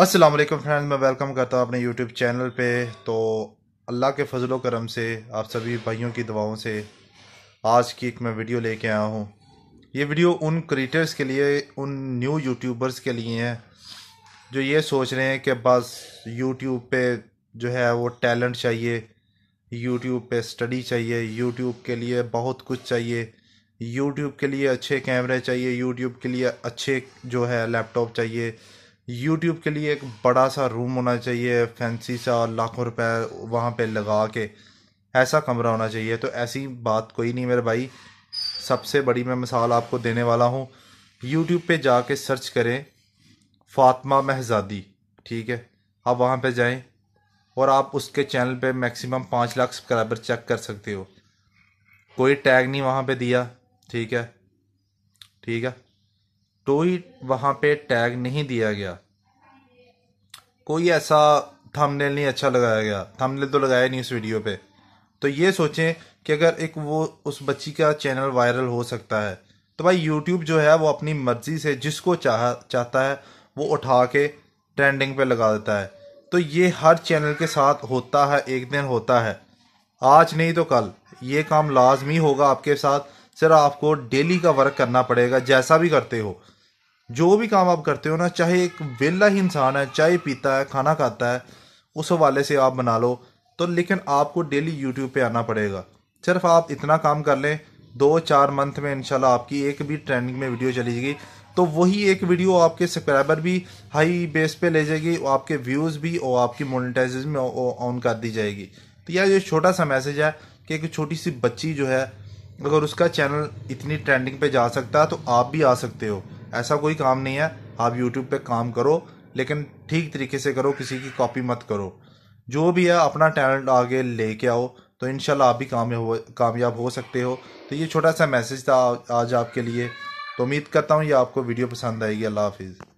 Aslam friend मैं welcome करता हूँ अपने यूट्यूब चैनल पे तो अल्लाह के फजलो करम से आप सभी भाइयों की दवाओं से आज की एक मैं वीडियो लेके आया हूँ ये वीडियो उन क्रिएटर्स के लिए उन न्यू यूट्यूबर्स के लिए हैं जो ये सोच रहे हैं कि बस यूट्यूब पे जो है वो टैलेंट चाहिए यूट्यूब पे स्टडी चाहिए यूट्यूब के लिए बहुत कुछ चाहिए यूट्यूब के लिए अच्छे कैमरे चाहिए यूट्यूब के लिए अच्छे जो है लैपटॉप चाहिए यूट्यूब के लिए एक बड़ा सा रूम होना चाहिए फैंसी सा लाखों रुपए वहाँ पे लगा के ऐसा कमरा होना चाहिए तो ऐसी बात कोई नहीं मेरे भाई सबसे बड़ी मैं मिसाल आपको देने वाला हूँ यूट्यूब पे जाके सर्च करें फातमा महजादी ठीक है आप वहाँ पे जाएं और आप उसके चैनल पे मैक्सिमम पाँच लाख सब्सक्राइबर चेक कर सकते हो कोई टैग नहीं वहाँ पे दिया ठीक है ठीक है कोई वहाँ पे टैग नहीं दिया गया कोई ऐसा थंबनेल नहीं अच्छा लगाया गया थंबनेल तो लगाया नहीं उस वीडियो पे तो ये सोचें कि अगर एक वो उस बच्ची का चैनल वायरल हो सकता है तो भाई यूट्यूब जो है वो अपनी मर्ज़ी से जिसको चाह चाहता है वो उठा के ट्रेंडिंग पे लगा देता है तो ये हर चैनल के साथ होता है एक दिन होता है आज नहीं तो कल ये काम लाजमी होगा आपके साथ सिर्फ आपको डेली का वर्क करना पड़ेगा जैसा भी करते हो जो भी काम आप करते हो ना चाहे एक वेला ही इंसान है चाय पीता है खाना खाता है उस हवाले से आप बना लो तो लेकिन आपको डेली यूट्यूब पे आना पड़ेगा सिर्फ आप इतना काम कर लें दो चार मंथ में इनशाला आपकी एक भी ट्रेंडिंग में वीडियो चली जाएगी तो वही एक वीडियो आपके सब्सक्राइबर भी हाई बेस पे ले जाएगी और आपके व्यूज़ भी और आपकी मोनिटाइजेशन में ऑन कर दी जाएगी तो यह जो छोटा सा मैसेज है कि एक छोटी सी बच्ची जो है अगर उसका चैनल इतनी ट्रेंडिंग पे जा सकता है तो आप भी आ सकते हो ऐसा कोई काम नहीं है आप यूट्यूब पे काम करो लेकिन ठीक तरीके से करो किसी की कॉपी मत करो जो भी है अपना टैलेंट आगे लेके आओ तो इन आप भी कामयाब कामयाब हो सकते हो तो ये छोटा सा मैसेज था आज आपके लिए तो उम्मीद करता हूँ ये आपको वीडियो पसंद आएगी अल्लाह हाफिज़